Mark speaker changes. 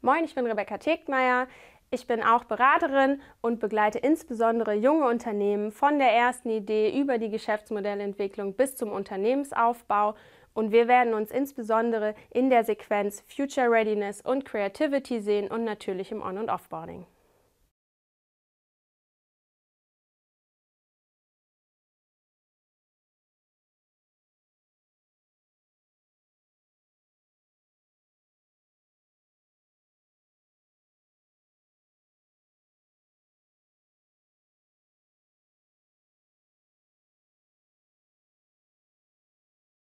Speaker 1: Moin, ich bin Rebecca Tegtmeier. Ich bin
Speaker 2: auch Beraterin und begleite insbesondere junge Unternehmen von der ersten Idee über die Geschäftsmodellentwicklung bis zum Unternehmensaufbau. Und wir werden uns insbesondere
Speaker 3: in der Sequenz Future Readiness und Creativity sehen und natürlich im On- und Offboarding.